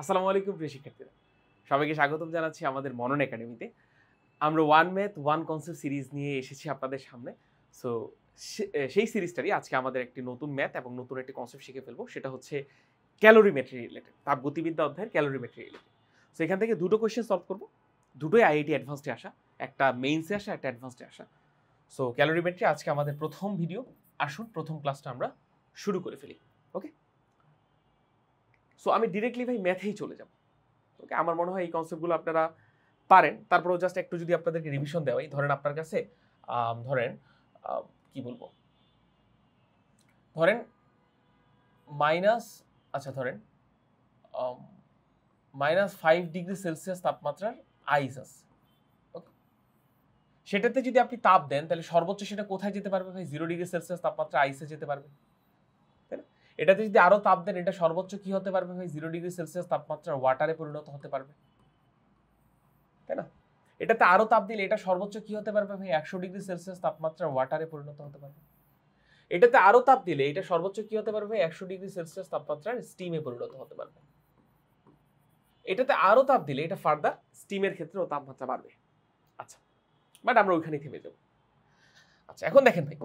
আসসালামু আলাইকুম প্রিয় শিক্ষার্থীরা সবাইকে স্বাগতম জানাচ্ছি আমাদের মনন একাডেমিতে আমরা one math one concept series নিয়ে এসেছি আপনাদের সামনে সো সেই সিরিজটারই আজকে আমাদের একটি নতুন ম্যাথ এবং নতুন একটি কনসেপ্ট শিখে ফেলবো সেটা হচ্ছে ক্যালোরিমেট্রি রিলেটেড তাপ গতিবিদ্যা অধ্যায়ের ক্যালোরিমেট্রি রিলেটেড সো এখান থেকে দুটো কোয়েশ্চেন সলভ করবো দুটোই আইআইটি অ্যাডভান্সডে আসা একটা মেইনসে আসা একটা অ্যাডভান্সডে আসা সো ক্যালোরি মেট্রি আজকে আমাদের প্রথম ভিডিও আসুন প্রথম ক্লাসটা আমরা শুরু করে ফেলি সো আমি ডিরেক্টলি ভাই ম্যাথেই চলে যাব ওকে আমার মনে হয় এই কনসেপ্টগুলো আপনারা পারেন তারপরেও জাস্ট একটু যদি আপনাদেরকে রিভিশন দেওয়াই ধরেন আপনার কাছে ধরেন কি বলবো ধরেন মাইনাস আচ্ছা ধরেন মাইনাস ফাইভ ডিগ্রি সেলসিয়াস তাপমাত্রার আইস আছে সেটাতে যদি আপনি তাপ দেন তাহলে সর্বোচ্চ সেটা কোথায় যেতে পারবে ভাই জিরো ডিগ্রি সেলসিয়াস তাপমাত্রা আইসে যেতে পারবে এটাতে যদি আরও তাপ দেন এটা সর্বোচ্চ কি হতে পারবে ভাই জিরো ডিগ্রি সেলসিয়াস তাপমাত্রা ওয়াটারে পরিণত হতে পারবে তাই না এটাতে আরও তাপ দিলে এটা সর্বোচ্চ কি হতে পারবে ভাই একশো ডিগ্রি সেলসিয়াস তাপমাত্রা ওয়াটারে পরিণত হতে পারবে এটাতে আরও তাপ দিলে এটা সর্বোচ্চ কি হতে পারবে একশো ডিগ্রি সেলসিয়াস তাপমাত্রার স্টিমে পরিণত হতে পারবে এটাতে আরও তাপ দিলে এটা ফার্দার স্টিমের ক্ষেত্রেও তাপমাত্রা বাড়বে আচ্ছা বাট আমরা ওইখানেই থেমে যাব আচ্ছা এখন দেখেন ভাই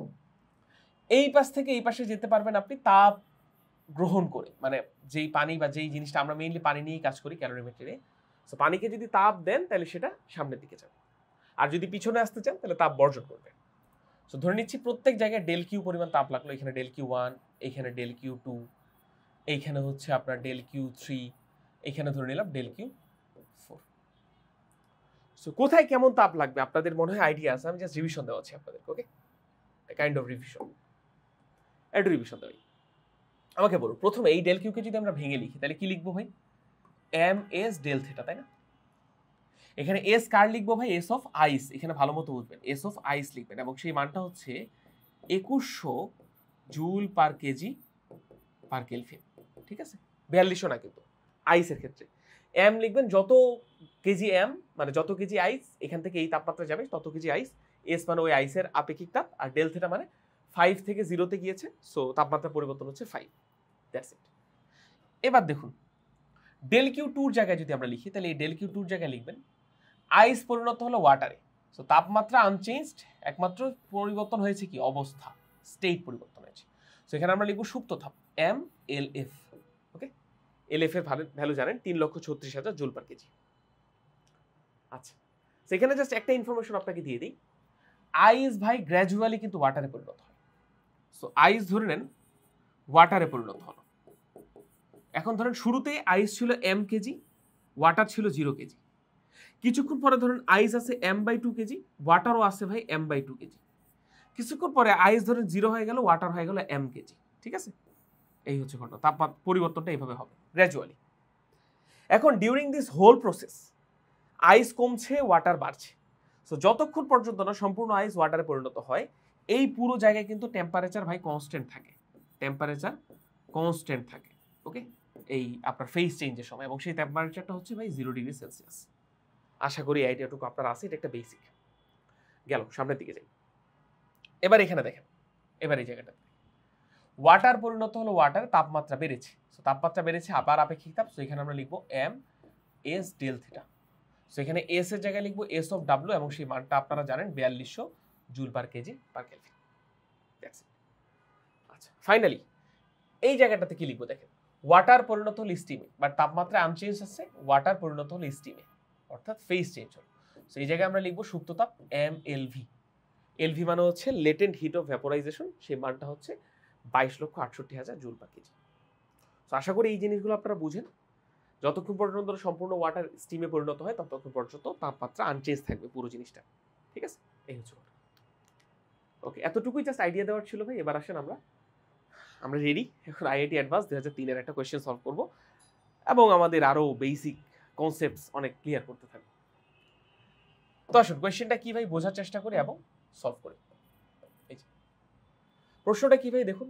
এই পাশ থেকে এই পাশে যেতে পারবেন আপনি তাপ গ্রহণ করে মানে যেই পানি বা যেই জিনিসটা আমরা মেইনলি পানি নিয়েই কাজ করি ক্যালোরিমেট্রি সো পানিকে যদি তাপ দেন তাহলে সেটা সামনের দিকে যাবে আর যদি পিছনে আসতে চান তাহলে তাপ বর্জন করবে সো ধরে নিচ্ছি প্রত্যেক জায়গায় ডেল কিউ পরিমাণ তাপ লাগলো এখানে ডেল কিউ ওয়ান এখানে ডেল কিউ টু এইখানে হচ্ছে আপনার ডেল কিউ থ্রি এখানে ধরে নিলাম ডেল কিউ ফোর সো কোথায় কেমন তাপ লাগবে আপনাদের মনে হয় আইডিয়া আছে আমি জাস্ট রিভিশন দেওয়া আছি আপনাদেরকে ওকে কাইন্ড অফ রিভিশন একটু রিভিশন দেওয়া আমাকে বলো প্রথমে এই ডেল কিউকে যদি আমরা ভেঙে লিখি তাহলে কি লিখবো ভাই এম এস ডেল থেটা তাই না এখানে এস কার লিখবো ভাই এস অফ আইস এখানে ভালো মতো বুঝবেন এস অফ আইস লিখবেন এবং সেই মানটা হচ্ছে একুশশো জুল পার কেজি পার কেলফিন ঠিক আছে বিয়াল্লিশশো না কিন্তু আইসের ক্ষেত্রে এম লিখবেন যত কেজি এম মানে যত কেজি আইস এখান থেকে এই তাপমাত্রা যাবে তত কেজি আইস এস মানে ওই আইসের আপেক্ষিক তাপ আর ডেল থেটা মানে ফাইভ থেকে জিরোতে গিয়েছে সো তাপমাত্রা পরিবর্তন হচ্ছে ফাইভ দ্যাটস ইট এবার দেখুন ডেল কিউ টুর জায়গায় যদি আমরা লিখি তাহলে এই ডেল কিউ টুর জায়গায় লিখবেন আইস পরিণত হলো ওয়াটারে সো তাপমাত্রা আনচেঞ্জড একমাত্র পরিবর্তন হয়েছে কি অবস্থা স্টেট পরিবর্তন হয়েছে সো এখানে আমরা লিখব সুপ্ত তাপ M L F okay L F এর ভ্যালু জানেন তিন লক্ষ ছত্রিশ হাজার জুল পার কেজি আচ্ছা সেখানে জাস্ট একটা ইনফরমেশন আপনাকে দিয়ে দিই আইস ভাই গ্র্যাজুয়ালি কিন্তু ওয়াটারে পরিণত হয় সো আইস ধরে নেন ওয়াটারে পরিণত হলো এখন ধরেন শুরুতে আইস ছিল এম কেজি ওয়াটার ছিল জিরো কেজি কিছুক্ষণ পরে ধরেন আইস আছে এম বাই টু কেজি ওয়াটারও আছে ভাই এম বাই টু কেজি কিছুক্ষণ পরে আইস ধরেন জিরো হয়ে গেল ওয়াটার হয়ে গেল এম কেজি ঠিক আছে এই হচ্ছে ঘটনা তাপমাত্রা পরিবর্তনটা এইভাবে হবে গ্র্যাজুয়ালি এখন during this whole process ice কমছে ওয়াটার বাড়ছে সো যতক্ষণ পর্যন্ত না সম্পূর্ণ আইস ওয়াটারে পরিণত হয় এই পুরো জায়গায় কিন্তু টেম্পারেচার ভাই কনস্ট্যান্ট থাকে টেম্পারেচার কনস্ট্যান্ট থাকে ওকে এই আপনার ফেস চেঞ্জের সময় এবং সেই টেম্পারেচারটা হচ্ছে ভাই জিরো ডিগ্রি সেলসিয়াস আশা করি আইডিয়াটুকু আপনার আছে এটা একটা বেসিক গেল সামনের দিকে যাই এবার এখানে দেখেন এবার এই জায়গাটাতে ওয়াটার পরিণত হলো ওয়াটার তাপমাত্রা বেড়েছে সো তাপমাত্রা বেড়েছে আবার আপেক্ষিক তাপ সো এখানে আমরা লিখবো M S del theta so এখানে এস এর জায়গায় লিখবো এস অফ ডাব্লু এবং সেই মানটা আপনারা জানেন বিয়াল্লিশশো joule per KG per kelvin that's it finally এই জায়গাটাতে কি লিখবো দেখেন ওয়াটার পরিণত হলো স্টিমে বা তাপমাত্রা আনচেঞ্জ আছে ওয়াটার পরিণত হলো স্টিমে অর্থাৎ ফেস চেঞ্জ হল সো এই জায়গায় আমরা লিখবো সুপ্ত তাপ M L V L V মানে হচ্ছে লেটেন্ট হিট অফ ভ্যাপোরাইজেশন সেই মানটা হচ্ছে বাইশ লক্ষ আটষট্টি হাজার জুল পার কেজি তো আশা করি এই জিনিসগুলো আপনারা বুঝেন যতক্ষণ পর্যন্ত সম্পূর্ণ ওয়াটার স্টিমে পরিণত হয় ততক্ষণ পর্যন্ত তাপমাত্রা আনচেঞ্জ থাকবে পুরো জিনিসটা ঠিক আছে এই হচ্ছে ওকে এতটুকুই জাস্ট আইডিয়া দেওয়ার ছিল ভাই এবার আসেন আমরা আমরা রেডি এখন আইআইটি অ্যাডভান্স দু হাজার তিনের একটা কোয়েশ্চেন সলভ করবো এবং আমাদের আরও বেসিক কনসেপ্টস অনেক ক্লিয়ার করতে থাকবো তো আসুন কোয়েশ্চেনটা কী ভাই বোঝার চেষ্টা করি এবং সলভ করি এই প্রশ্নটা কী ভাই দেখুন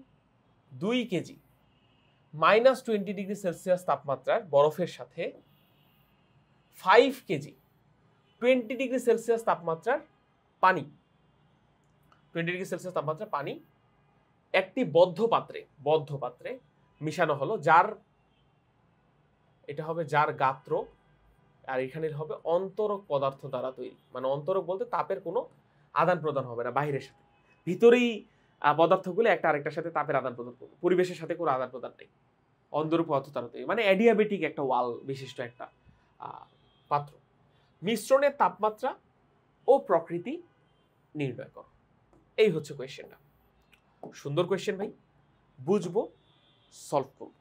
দুই KG minus twenty degree Celsius তাপমাত্রার বরফের সাথে five KG twenty degree Celsius তাপমাত্রার পানি টোয়েন্টি ডিগ্রি সেলসিয়াস তাপমাত্রার পানি একটি বদ্ধ পাত্রে বদ্ধ পাত্রে মিশানো হলো যার এটা হবে যার গাত্র আর এখানের হবে অন্তরক পদার্থ দ্বারা তৈরি মানে অন্তরক বলতে তাপের কোনো আদান প্রদান হবে না বাইরের সাথে ভিতরেই পদার্থগুলো একটা আরেকটার সাথে তাপের আদান প্রদান করবে পরিবেশের সাথে কোনো আদান প্রদান নেই অন্তর পদার্থ দ্বারা তৈরি মানে অ্যাডিয়াবেটিক একটা ওয়াল বিশিষ্ট একটা পাত্র মিশ্রণের তাপমাত্রা ও প্রকৃতি নির্ণয় কর এই হচ্ছে কোয়েশ্চেনটা সুন্দর কোয়েশ্চেন ভাই বুঝবো সলভ করব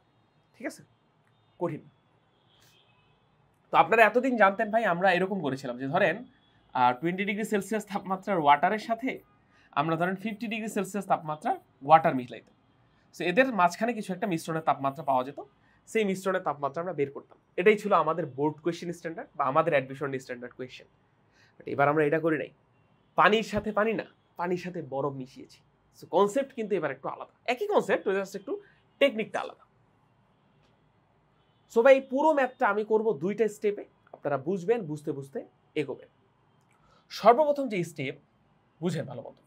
ঠিক আছে কঠিন তো আপনারা এতদিন জানতেন ভাই আমরা এরকম করেছিলাম যে ধরেন টোয়েন্টি ডিগ্রি সেলসিয়াস তাপমাত্রার ওয়াটারের সাথে আমরা ধরেন ফিফটি ডিগ্রি সেলসিয়াস তাপমাত্রা ওয়াটার মিশলাইতাম সো এদের মাঝখানে কিছু একটা মিশ্রণের তাপমাত্রা পাওয়া যেত সেই মিশ্রণের তাপমাত্রা আমরা বের করতাম এটাই ছিল আমাদের বোর্ড কোয়েশ্চেন স্ট্যান্ডার্ড বা আমাদের অ্যাডমিশন স্ট্যান্ডার্ড কোয়েশ্চেন বাট এবার আমরা এটা করি নাই পানির সাথে পানি না পানির সাথে বরফ মিশিয়েছি সো কনসেপ্ট কিন্তু এবার একটু আলাদা একই কনসেপ্ট জাস্ট একটু টেকনিকটা আলাদা সো ভাই পুরো ম্যাপটা আমি করব দুইটা স্টেপে আপনারা বুঝবেন বুঝতে বুঝতে এগোবেন সর্বপ্রথম যে স্টেপ বুঝেন ভালো মতো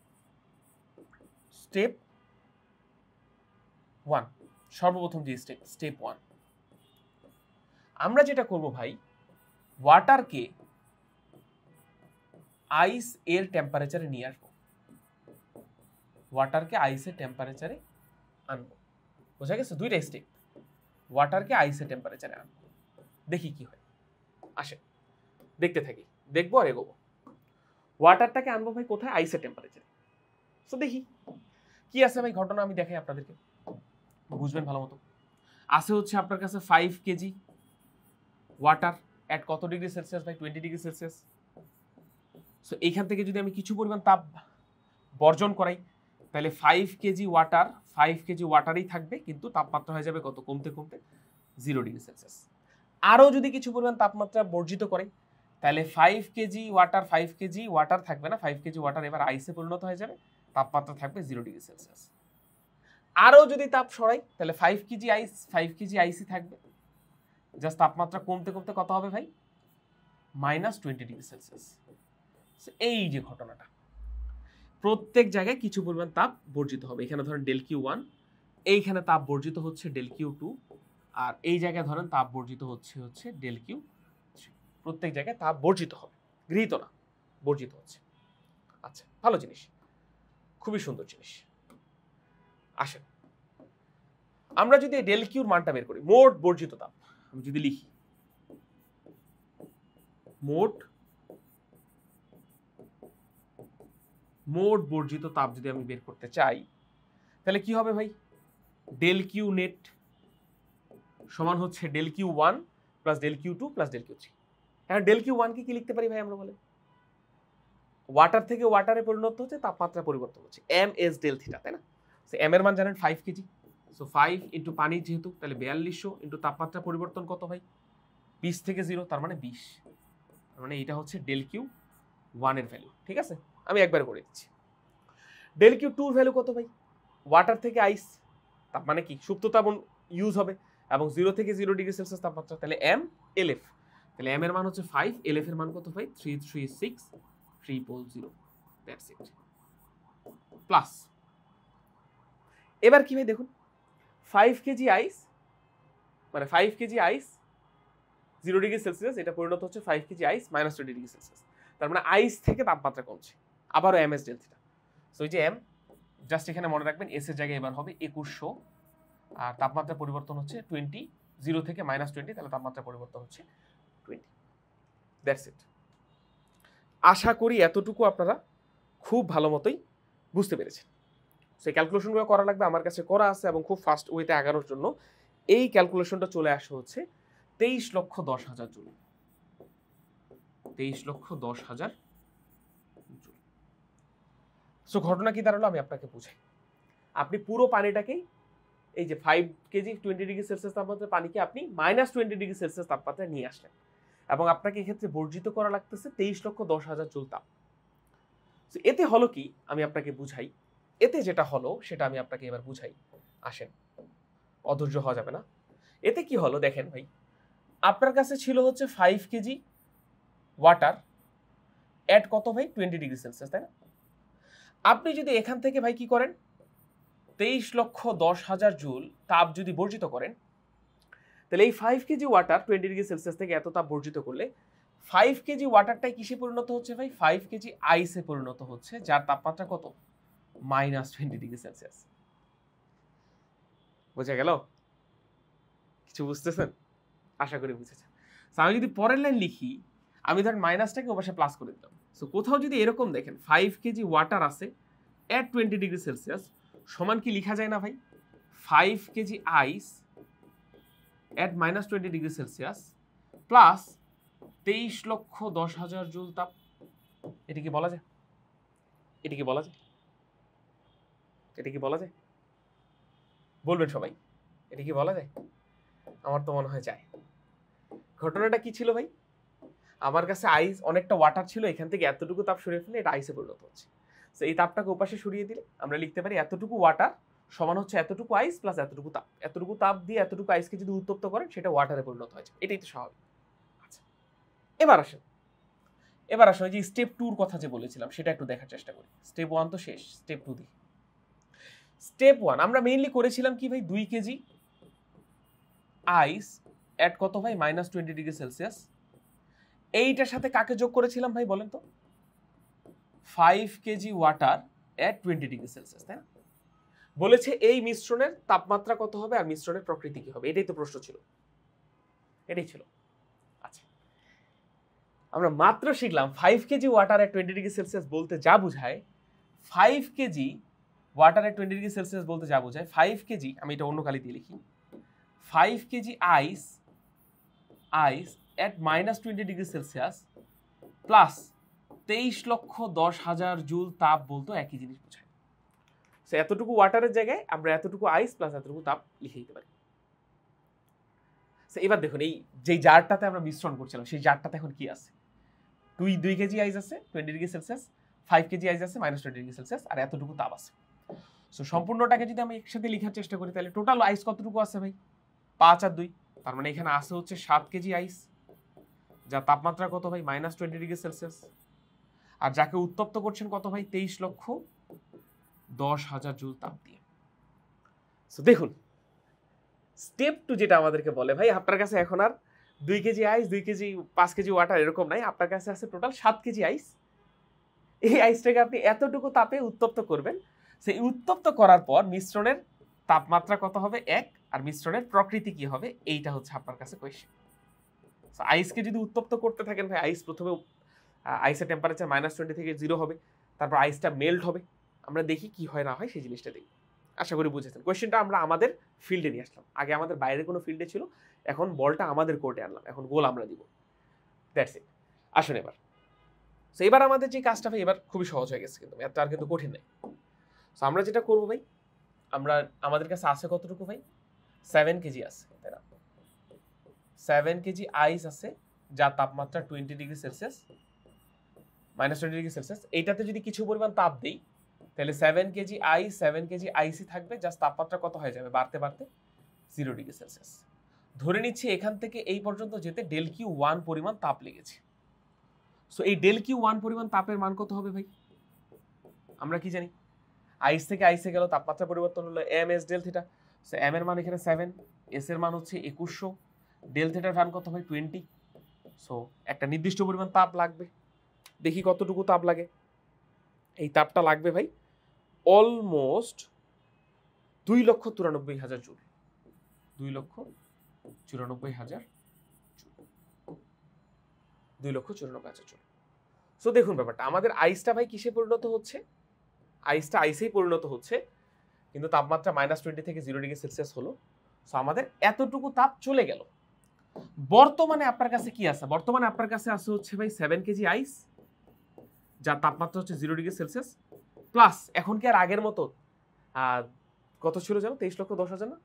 স্টেপ ওয়ান সর্বপ্রথম যে স্টেপ স্টেপ ওয়ান আমরা যেটা করব ভাই ওয়াটারকে আইস এর টেম্পারেচারে নিয়ে আসবো ওয়াটারকে আইসে টেম্পারেচারে আনবো বোঝা গেছে দুইটা স্টেপ ওয়াটারকে আইসে টেম্পারেচারে আনবো দেখি কি হয় আসে দেখতে থাকি দেখবো আর এগোবো ওয়াটারটাকে আনবো ভাই কোথায় আইসে টেম্পারেচারে সো দেখি কি আছে ভাই ঘটনা আমি দেখাই আপনাদেরকে বুঝবেন ভালো মতো আছে হচ্ছে আপনার কাছে ফাইভ কেজি ওয়াটার অ্যাট কত ডিগ্রি সেলসিয়াস ভাই টোয়েন্টি ডিগ্রি সেলসিয়াস সো এইখান থেকে যদি আমি কিছু পরিমাণ তাপ বর্জন করাই তাহলে five KG water five KG ওয়াটারই থাকবে কিন্তু তাপমাত্রা হয়ে যাবে কত কমতে কমতে জিরো ডিগ্রি সেলসিয়াস আরও যদি কিছু পরিমাণ তাপমাত্রা বর্জিত করে তাহলে five KG water five KG water থাকবে না ফাইভ কেজি ওয়াটার এবার আইসে পরিণত হয়ে যাবে তাপমাত্রা থাকবে জিরো ডিগ্রি সেলসিয়াস আরও যদি তাপ সরাই তাহলে five KG ice five KG আইসি থাকবে জাস্ট তাপমাত্রা কমতে কমতে কত হবে ভাই মাইনাস টোয়েন্টি ডিগ্রি সেলসিয়াস এই যে ঘটনাটা প্রত্যেক জায়গায় কিছু পরিমাণ তাপ বর্জিত হবে এখানে ধরেন ডেল কিউ ওয়ান এইখানে তাপ বর্জিত হচ্ছে ডেল কিউ টু আর এই জায়গায় ধরেন তাপ বর্জিত হচ্ছে হচ্ছে ডেল কিউ প্রত্যেক জায়গায় তাপ বর্জিত হবে গৃহীত না বর্জিত হচ্ছে আচ্ছা ভালো জিনিস খুবই সুন্দর জিনিস আসেন আমরা যদি ডেল কিউর মানটা বের করি মোট বর্জিত তাপ আমি যদি লিখি মোট মোট বর্জিত তাপ যদি আমি বের করতে চাই তাহলে কি হবে ভাই ডেল কিউ নেট সমান হচ্ছে del Q one plus del Q two plus del Q three হ্যাঁ ডেল কিউ ওয়ানকে কি লিখতে পারি ভাই আমরা বলে ওয়াটার থেকে ওয়াটারে পরিণত হচ্ছে তাপমাত্রা পরিবর্তন হচ্ছে এম এস ডেল থিটা তাই না সে এম এর মান জানেন five KG so five into পানি যেহেতু তাহলে বিয়াল্লিশশো ইন্টু তাপমাত্রা পরিবর্তন কত ভাই বিশ থেকে জিরো তার মানে বিশ তার মানে এটা হচ্ছে ডেল কিউ ওয়ানের ভ্যালু ঠিক আছে আমি একবার করে দিচ্ছি ডেল কিউ টুর ভ্যালু কত ভাই ওয়াটার থেকে আইস তার মানে কি সুপ্ত তাপন ইউজ হবে এবং জিরো থেকে জিরো ডিগ্রি সেলসিয়াস তাপমাত্রা তাহলে এম এল এফ তাহলে এম এর মান হচ্ছে ফাইভ এল এফ এর মান কত ভাই three three six triple zero that's it plus এবার কি ভাই দেখুন ফাইভ কেজি আইস মানে five KG ice zero degree Celsius এটা পরিণত হচ্ছে five KG ice minus two degree Celsius তার মানে আইস থেকে তাপমাত্রা কমছে আবারও M S del theta so এই যে এম জাস্ট এখানে মনে রাখবেন এসের জায়গায় এবার হবে একুশশো আর তাপমাত্রা পরিবর্তন হচ্ছে টোয়েন্টি জিরো থেকে মাইনাস টোয়েন্টি তাহলে তাপমাত্রা পরিবর্তন হচ্ছে টোয়েন্টি দ্যাটস ইট আশা করি এতটুকু আপনারা খুব ভালো মতোই বুঝতে পেরেছেন সেই ক্যালকুলেশনগুলো করা লাগবে আমার কাছে করা আছে এবং খুব ফাস্ট ওয়েতে আগানোর জন্য এই ক্যালকুলেশনটা চলে আসা হচ্ছে তেইশ লক্ষ দশ হাজার জুড়ে তেইশ লক্ষ দশ হাজার সো ঘটনা কি দাঁড়ালো আমি আপনাকে বুঝাই আপনি পুরো পানিটাকেই এই যে five KG twenty degree Celsius তাপমাত্রার পানিকে আপনি মাইনাস টোয়েন্টি ডিগ্রি সেলসিয়াস তাপমাত্রায় নিয়ে আসলেন এবং আপনাকে এক্ষেত্রে বর্জিত করা লাগতেছে তেইশ লক্ষ দশ হাজার চুল তাপ এতে হলো কি আমি আপনাকে বুঝাই এতে যেটা হলো সেটা আমি আপনাকে এবার বুঝাই আসেন অধৈর্য হওয়া যাবে না এতে কি হলো দেখেন ভাই আপনার কাছে ছিল হচ্ছে ফাইভ কেজি ওয়াটার অ্যাড কত ভাই টোয়েন্টি ডিগ্রি সেলসিয়াস তাই না আপনি যদি এখান থেকে ভাই কি করেন তেইশ লক্ষ দশ হাজার জুল তাপ যদি বর্জিত করেন তাহলে এই five KG water twenty degree Celsius থেকে এত তাপ বর্জিত করলে ফাইভ কেজি ওয়াটারটাই কিসে পরিণত হচ্ছে ভাই ফাইভ কেজি আইসে পরিণত হচ্ছে যার তাপমাত্রা কত মাইনাস টোয়েন্টি ডিগ্রি সেলসিয়াস বোঝা গেল কিছু বুঝতেছেন আশা করি বুঝেছেন আমি যদি পরের লাইন লিখি আমি ধরেন মাইনাসটাকে অবশ্যই প্লাস করে দিলাম সো কোথাও যদি এরকম দেখেন ফাইভ কেজি ওয়াটার আছে অ্যাট টোয়েন্টি ডিগ্রি সেলসিয়াস সমান কি লিখা যায় না ভাই five KG ice at minus twenty degree Celsius plus তেইশ লক্ষ দশ হাজার জুল তাপ এটা কি বলা যায় এটা কি বলা যায় এটা কি বলা যায় বলবেন সবাই এটা কি বলা যায় আমার তো মনে হয় যায় ঘটনাটা কি ছিল ভাই আমার কাছে আইস অনেকটা ওয়াটার ছিল এখান থেকে এতটুকু তাপ সরিয়ে ফেলে এটা আইসে পরিণত হচ্ছে সো এই তাপটাকে ওপাশে সরিয়ে দিলে আমরা লিখতে পারি এতটুকু ওয়াটার সমান হচ্ছে এতটুকু আইস প্লাস এতটুকু তাপ এতটুকু তাপ দিয়ে এতটুকু আইসকে যদি উত্তপ্ত করেন সেটা ওয়াটারে পরিণত হয়েছে এটাই তো স্বাভাবিক আচ্ছা এবার আসেন এবার আসলে যে স্টেপ টুর কথা যে বলেছিলাম সেটা একটু দেখার চেষ্টা করি স্টেপ ওয়ান তো শেষ স্টেপ টু দিই স্টেপ ওয়ান আমরা মেইনলি করেছিলাম কি ভাই দুই কেজি আইস অ্যাট কত ভাই মাইনাস টোয়েন্টি ডিগ্রি সেলসিয়াস এইটার সাথে কাকে যোগ করেছিলাম ভাই বলেন তো five KG water at twenty degree Celsius তাই না বলেছে এই মিশ্রণের তাপমাত্রা কত হবে আর মিশ্রণের প্রকৃতি কি হবে এটাই তো প্রশ্ন ছিল এটাই ছিল আচ্ছা আমরা মাত্র শিখলাম five KG water at twenty degree Celsius বলতে যা বোঝায় five KG water at twenty degree Celsius বলতে যা বোঝায় ফাইভ কেজি আমি এটা অন্য কালি দিয়ে লিখি five KG ice ice at minus twenty degree Celsius plus তেইশ লক্ষ দশ হাজার জুল তাপ বলতো একই জিনিস বোঝায় সো এতটুকু ওয়াটারের জায়গায় আমরা এতটুকু আইস প্লাস এতটুকু তাপ লিখে দিতে পারি এবার দেখুন এই যে জারটাতে আমরা মিশ্রণ করছিলাম সেই জারটাতে এখন কি আছে দুই দুই কেজি আইস আছে twenty degree Celsius five KG ice আছে মাইনাস টোয়েন্টি ডিগ্রি সেলসিয়াস আর এতটুকু তাপ আছে সো সম্পূর্ণটাকে যদি আমি একসাথে লেখার চেষ্টা করি তাহলে টোটাল আইস কতটুকু আছে ভাই পাঁচ আর দুই তার মানে এখানে আছে হচ্ছে সাত কেজি আইস যা তাপমাত্রা কত ভাই মাইনাস টোয়েন্টি ডিগ্রি সেলসিয়াস আর যাকে উত্তপ্ত করছেন কত ভাই তেইশ লক্ষ দশ হাজার জুল তাপ দিয়ে সো দেখুন স্টেপ টু যেটা আমাদেরকে বলে ভাই আপনার কাছে এখন আর দুই কেজি আইস দুই কেজি পাঁচ কেজি ওয়াটার এরকম নাই আপনার কাছে আছে টোটাল সাত কেজি আইস এই আইসটাকে আপনি এতটুকু তাপে উত্তপ্ত করবেন সেই উত্তপ্ত করার পর মিশ্রণের তাপমাত্রা কত হবে এক আর মিশ্রণের প্রকৃতি কি হবে এইটা হচ্ছে আপনার কাছে কোয়েশ্চেন আইসকে যদি উত্তপ্ত করতে থাকেন ভাই আইস প্রথমে আইসের টেম্পারেচার মাইনাস টোয়েন্টি থেকে জিরো হবে তারপর আইসটা মেল্ট হবে আমরা দেখি কি হয় না হয় সেই জিনিসটা দেখি আশা করি বুঝেছেন কোয়েশ্চেনটা আমরা আমাদের ফিল্ডে নিয়ে আসলাম আগে আমাদের বাইরের কোনো ফিল্ডে ছিল এখন বলটা আমাদের কোর্টে আনলাম এখন গোল আমরা দিব দ্যাটস ইট আসুন এবার সো এবার আমাদের যে কাজটা ভাই এবার খুবই সহজ হয়ে গেছে কিন্তু এত আর কিন্তু কঠিন নেই সো আমরা যেটা করবো ভাই আমরা আমাদের কাছে আছে কতটুকু ভাই সেভেন কেজি আছে তাই না সেভেন কেজি আইস আছে যা তাপমাত্রা twenty degree Celsius minus twenty degree Celsius এইটাতে যদি কিছু পরিমাণ তাপ দিই তাহলে seven kg ice seven kg আইসি থাকবে জাস্ট তাপমাত্রা কত হয়ে যাবে বাড়তে বাড়তে জিরো ডিগ্রি সেলসিয়াস ধরে নিচ্ছি এখান থেকে এই পর্যন্ত যেতে ডেল কিউ ওয়ান পরিমাণ তাপ লেগেছে সো এই ডেল কিউ ওয়ান পরিমাণ তাপের মান কত হবে ভাই আমরা কি জানি আইস থেকে আইসে গেল তাপমাত্রা পরিবর্তন হলো M S del theta so M এর মান এখানে সেভেন এস এর মান হচ্ছে একুশশো ডেল থেটার ফ্যান কত হয় টোয়েন্টি সো একটা নির্দিষ্ট পরিমাণ তাপ লাগবে দেখি কতটুকু তাপ লাগে এই তাপটা লাগবে ভাই অলমোস্ট দুই লক্ষ চুরানব্বই হাজার জুল দুই লক্ষ চুরানব্বই হাজার দুই লক্ষ চুরানব্বই হাজার জুল সো দেখুন ব্যাপারটা আমাদের আইসটা ভাই কিসে পরিণত হচ্ছে আইসটা আইসেই পরিণত হচ্ছে কিন্তু তাপমাত্রা মাইনাস টোয়েন্টি থেকে জিরো ডিগ্রি সেলসিয়াস হলো সো আমাদের এতটুকু তাপ চলে গেল বর্তমানে আপনার কাছে কি আছে বর্তমানে আপনার কাছে আছে হচ্ছে ভাই সেভেন কেজি আইস যার তাপমাত্রা হচ্ছে জিরো ডিগ্রি সেলসিয়াস প্লাস এখন কি আর আগের মতো কত ছিল জানো তেইশ লক্ষ দশ হাজার না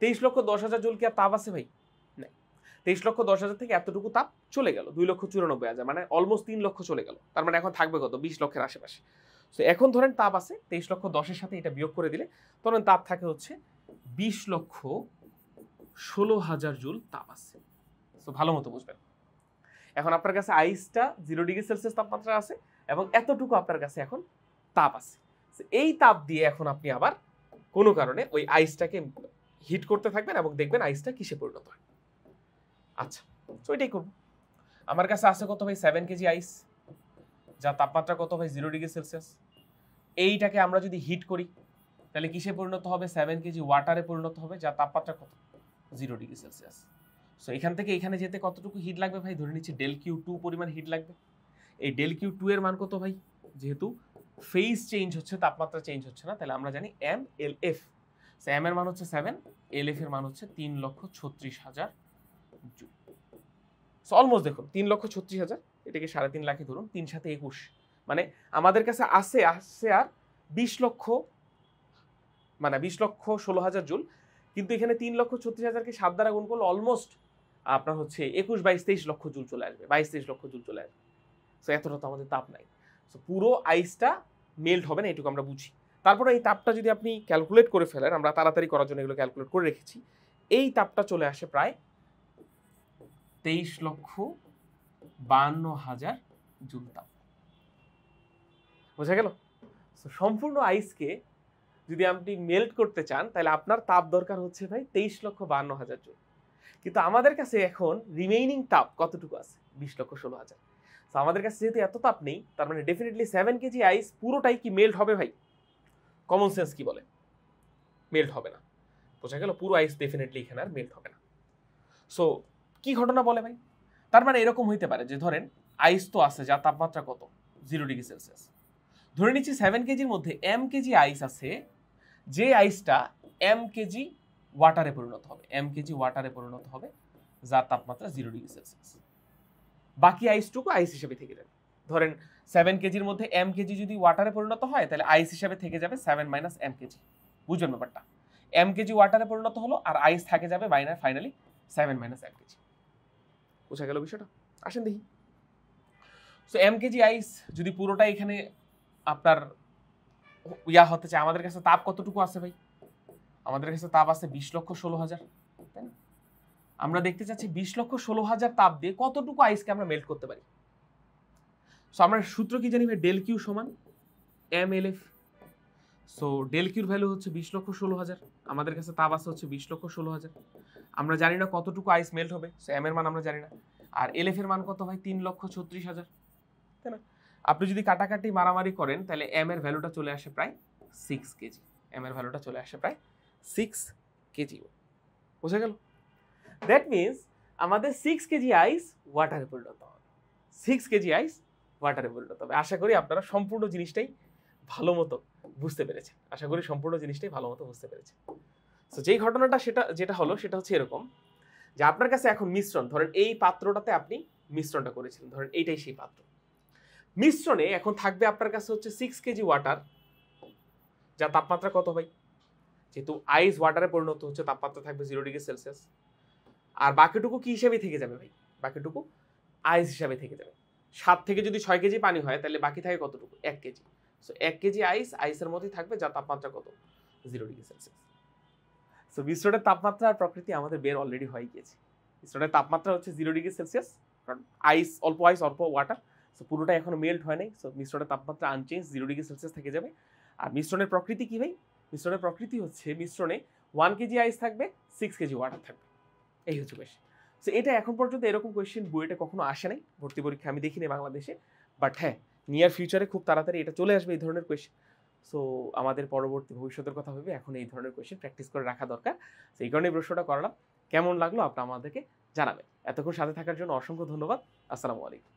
তেইশ লক্ষ দশ হাজার জল কি আর তাপ আছে ভাই তেইশ লক্ষ দশ হাজার থেকে এতটুকু তাপ চলে গেল দুই লক্ষ চুরানব্বই হাজার মানে অলমোস্ট তিন লক্ষ চলে গেল তার মানে এখন থাকবে কত বিশ লক্ষের আশেপাশে তো এখন ধরেন তাপ আছে তেইশ লক্ষ দশের সাথে এটা বিয়োগ করে দিলে ধরেন তাপ থাকে হচ্ছে বিশ লক্ষ ষোলো হাজার জুল তাপ আছে তো ভালো মতো বুঝবেন এখন আপনার কাছে আইসটা জিরো ডিগ্রি সেলসিয়াস তাপমাত্রা আছে এবং এতটুকু আপনার কাছে এখন তাপ আছে এই তাপ দিয়ে এখন আপনি আবার কোনো কারণে ওই আইসটাকে হিট করতে থাকবেন এবং দেখবেন আইসটা কিসে পরিণত হয় আচ্ছা তো এটাই করব আমার কাছে আছে কত ভাই সেভেন কেজি আইস যা তাপমাত্রা কত ভাই জিরো ডিগ্রি সেলসিয়াস এইটাকে আমরা যদি হিট করি তাহলে কিসে পরিণত হবে সেভেন কেজি ওয়াটারে পরিণত হবে যা তাপমাত্রা কত জিরো ডিগ্রি সেলসিয়াস সো এখান থেকে এখানে যেতে কতটুকু হিট লাগবে ভাই ধরে নিচ্ছি ডেল কিউ টু পরিমাণ হিট লাগবে এই ডেল কিউ টু এর মান কত ভাই যেহেতু ফেজ চেঞ্জ হচ্ছে তাপমাত্রা চেঞ্জ হচ্ছে না তাহলে আমরা জানি এম এল এফ এম এর মান হচ্ছে সেভেন এল এফ এর মান হচ্ছে তিন লক্ষ ছত্রিশ হাজার জুল সো অলমোস্ট দেখুন তিন লক্ষ ছত্রিশ হাজার এটাকে সাড়ে তিন লাখে ধরুন তিন সাথে একুশ মানে আমাদের কাছে আসে আসে আর বিশ লক্ষ মানে বিশ লক্ষ ষোলো হাজার জুল কিন্তু এখানে তিন লক্ষ ছত্রিশ হাজারকে সাত দ্বারা গুণ করলে অলমোস্ট আপনার হচ্ছে একুশ বাইশ তেইশ লক্ষ জুল চলে আসবে বাইশ তেইশ লক্ষ জুল চলে আসবে সো এতটা তো আমাদের তাপ নাই সো পুরো আইসটা মেল্ট হবে না এটুকু আমরা বুঝি তারপরে এই তাপটা যদি আপনি ক্যালকুলেট করে ফেলেন আমরা তাড়াতাড়ি করার জন্য এগুলো ক্যালকুলেট করে রেখেছি এই তাপটা চলে আসে প্রায় তেইশ লক্ষ বান্ন হাজার জুল তাপ বোঝা গেল সম্পূর্ণ আইসকে যদি আপনি মেল্ট করতে চান তাহলে আপনার তাপ দরকার হচ্ছে ভাই তেইশ লক্ষ বান্ন হাজার জন কিন্তু আমাদের কাছে এখন রিমেইনিং তাপ কতটুকু আছে বিশ লক্ষ ষোলো হাজার তো আমাদের কাছে যেহেতু এত তাপ নেই তার মানে ডেফিনেটলি সেভেন কেজি আইস পুরোটাই কি মেল্ট হবে ভাই কমন সেন্স কি বলে মেল্ট হবে না বোঝা গেল পুরো আইস ডেফিনেটলি এখানে আর মেল্ট হবে না সো কি ঘটনা বলে ভাই তার মানে এরকম হইতে পারে যে ধরেন আইস তো আছে যার তাপমাত্রা কত জিরো ডিগ্রি সেলসিয়াস ধরে নিচ্ছি সেভেন কেজির মধ্যে এম কেজি আইস আছে যে আইসটা এম কেজি ওয়াটারে পরিণত হবে এম কেজি ওয়াটারে পরিণত হবে যার তাপমাত্রা জিরো ডিগ্রি সেলসিয়াস বাকি আইসটুকু আইস হিসেবে থেকে যাবে ধরেন সেভেন কেজির মধ্যে এম কেজি যদি ওয়াটারে পরিণত হয় তাহলে আইস হিসাবে থেকে যাবে সেভেন মাইনাস এম কেজি বুঝবেন ব্যাপারটা এম কেজি ওয়াটারে পরিণত হলো আর আইস থাকে যাবে minus finally seven minus M kg বোঝা গেল বিষয়টা আসেন দেখি সো এম কেজি আইস যদি পুরোটা এখানে আপনার ইয়া হতে চায় আমাদের কাছে তাপ কতটুকু আছে ভাই আমাদের কাছে তাপ আছে বিশ লক্ষ ষোলো হাজার তাই না আমরা দেখতে চাচ্ছি বিশ লক্ষ ষোলো হাজার তাপ দিয়ে কতটুকু আইসকে আমরা মেল্ট করতে পারি সো আমরা সূত্র কি জানি ভাই ডেল কিউ সমান M L F so del কিউর ভ্যালু হচ্ছে বিশ লক্ষ ষোলো হাজার আমাদের কাছে তাপ আছে হচ্ছে বিশ লক্ষ ষোলো হাজার আমরা জানি না কতটুকু আইস মেল্ট হবে সো এম এর মান আমরা জানি না আর এল এফ এর মান কত ভাই তিন লক্ষ ছত্রিশ হাজার তাই না আপনি যদি কাটাকাটি মারামারি করেন তাহলে এম এর ভ্যালুটা চলে আসে প্রায় সিক্স কেজি এম এর ভ্যালুটা চলে আসে প্রায় সিক্স কেজি বোঝা গেল দ্যাট মিনস আমাদের সিক্স কেজি আইস ওয়াটারে পরিণত হবে সিক্স কেজি আইস ওয়াটারে পরিণত হবে আশা করি আপনারা সম্পূর্ণ জিনিসটাই ভালো মতো বুঝতে পেরেছেন আশা করি সম্পূর্ণ জিনিসটাই ভালো মতো বুঝতে পেরেছেন তো যেই ঘটনাটা সেটা যেটা হলো সেটা হচ্ছে এরকম যে আপনার কাছে এখন মিশ্রণ ধরেন এই পাত্রটাতে আপনি মিশ্রণটা করেছিলেন ধরেন এইটাই সেই পাত্র মিশ্রণে এখন থাকবে আপনার কাছে হচ্ছে সিক্স কেজি ওয়াটার যা তাপমাত্রা কত ভাই যেহেতু আইস ওয়াটারে পরিণত হচ্ছে তাপমাত্রা থাকবে জিরো ডিগ্রি সেলসিয়াস আর বাকিটুকু কি হিসাবে থেকে যাবে ভাই বাকিটুকু আইস হিসাবে থেকে যাবে সাত থেকে যদি ছয় কেজি পানি হয় তাহলে বাকি থাকে কতটুকু এক কেজি সো এক কেজি আইস আইসের মধ্যেই থাকবে যা তাপমাত্রা কত জিরো ডিগ্রি সেলসিয়াস সো মিশ্রণের তাপমাত্রা আর প্রকৃতি আমাদের বের অলরেডি হয়ে গিয়েছে মিশ্রণের তাপমাত্রা হচ্ছে জিরো ডিগ্রি সেলসিয়াস কারণ আইস অল্প আইস অল্প ওয়াটার সো পুরোটা এখনও মেল্ট হয় নাই সো মিশ্রণের তাপমাত্রা আনচেঞ্জ জিরো ডিগ্রি সেলসিয়াস থেকে যাবে আর মিশ্রণের প্রকৃতি কী ভাই মিশ্রণের প্রকৃতি হচ্ছে মিশ্রণে ওয়ান কেজি আইস থাকবে সিক্স কেজি ওয়াটার থাকবে এই হচ্ছে বেশ সো এটা এখন পর্যন্ত এরকম কোয়েশ্চেন বইটা কখনো আসে নাই ভর্তি পরীক্ষা আমি দেখিনি বাংলাদেশে বাট হ্যাঁ নিয়ার ফিউচারে খুব তাড়াতাড়ি এটা চলে আসবে এই ধরনের কোয়েশ্চেন সো আমাদের পরবর্তী ভবিষ্যতের কথা ভেবে এখন এই ধরনের কোয়েশ্চেন প্র্যাকটিস করে রাখা দরকার সো এই কারণে প্রশ্নটা করলাম কেমন লাগলো আপনারা আমাদেরকে জানাবেন এতক্ষণ সাথে থাকার জন্য অসংখ্য ধন্যবাদ আসসালামু আলাইকুম